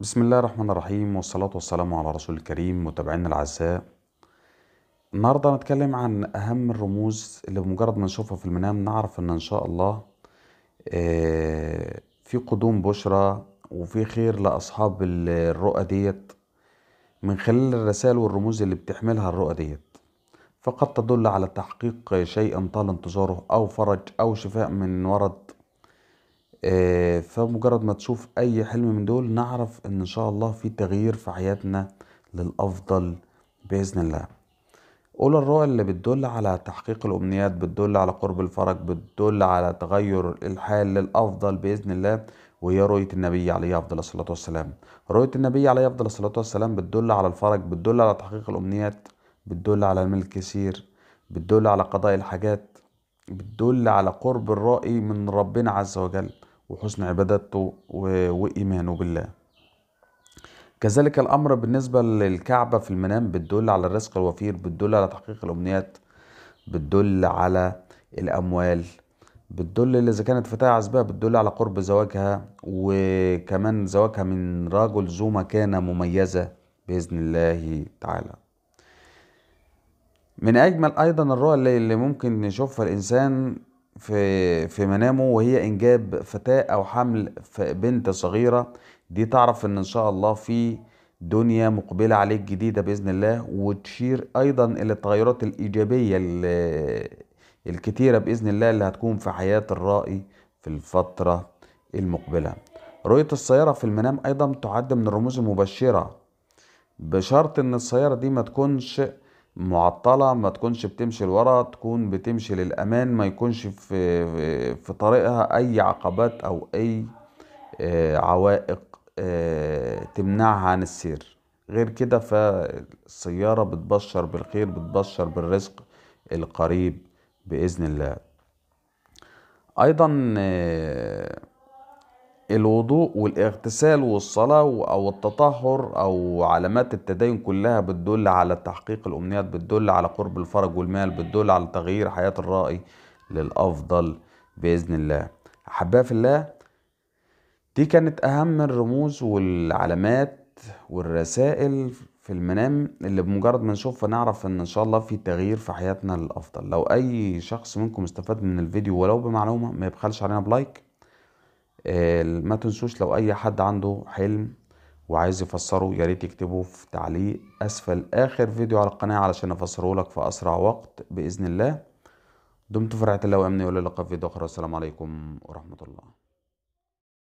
بسم الله الرحمن الرحيم والصلاة والسلام على رسول الكريم متابعينا العزاء النهاردة هنتكلم عن أهم الرموز اللي بمجرد ما نشوفها في المنام نعرف إن إن شاء الله آه، في قدوم بشرى وفي خير لأصحاب الرؤى ديت من خلال الرسائل والرموز اللي بتحملها الرؤى ديت فقد تدل على تحقيق شيء طال انتظاره أو فرج أو شفاء من ورد آه، فمجرد ما تشوف أي حلم من دول نعرف إن شاء الله في تغيير في حياتنا للأفضل بإذن الله أولى الرؤى اللي بتدل على تحقيق الأمنيات بتدل على قرب الفرج بتدل على تغير الحال للأفضل بإذن الله وهي رؤية النبي عليه أفضل الصلاة والسلام رؤية النبي عليه أفضل الصلاة والسلام بتدل على الفرج بتدل على تحقيق الأمنيات بتدل على المال الكثير بتدل على قضاء الحاجات بتدل على قرب الرائي من ربنا عز وجل وحسن عبادته وإيمانه بالله كذلك الأمر بالنسبة للكعبة في المنام بتدل على الرزق الوفير بتدل على تحقيق الأمنيات بتدل على الأموال بتدل إذا كانت فتاة عزباء بتدل على قرب زواجها وكمان زواجها من رجل ذو مكانة مميزة بإذن الله تعالى من اجمل ايضا الرؤى اللي, اللي ممكن يشوفها الانسان في في منامه وهي انجاب فتاه او حمل بنت صغيره دي تعرف ان ان شاء الله في دنيا مقبله عليك جديده باذن الله وتشير ايضا الى التغيرات الايجابيه الكتيره باذن الله اللي هتكون في حياه الرائي في الفتره المقبله رؤيه السياره في المنام ايضا تعد من الرموز المبشره بشرط ان السياره دي ما تكونش معطلة ما تكونش بتمشي لورا تكون بتمشي للأمان ما يكونش في, في طريقها أي عقبات أو أي آه، عوائق آه، تمنعها عن السير غير كده فالسيارة بتبشر بالخير بتبشر بالرزق القريب بإذن الله أيضا آه، الوضوء والاغتسال والصلاة أو التطهر أو علامات التدين كلها بتدل على تحقيق الأمنيات بتدل على قرب الفرج والمال بتدل على تغيير حياة الرائي للأفضل بإذن الله أحبها في الله دي كانت أهم الرموز والعلامات والرسائل في المنام اللي بمجرد ما نشوفها نعرف ان ان شاء الله في تغيير في حياتنا للافضل لو اي شخص منكم استفاد من الفيديو ولو بمعلومه ما يبخلش علينا بلايك آه، ما تنسوش لو اي حد عنده حلم وعايز يفسره يا ريت تكتبه في تعليق اسفل اخر فيديو على القناه علشان افسره لك في اسرع وقت باذن الله دمتم في رعايه الله وامنه والى اللقاء في فيديو اخر والسلام عليكم ورحمه الله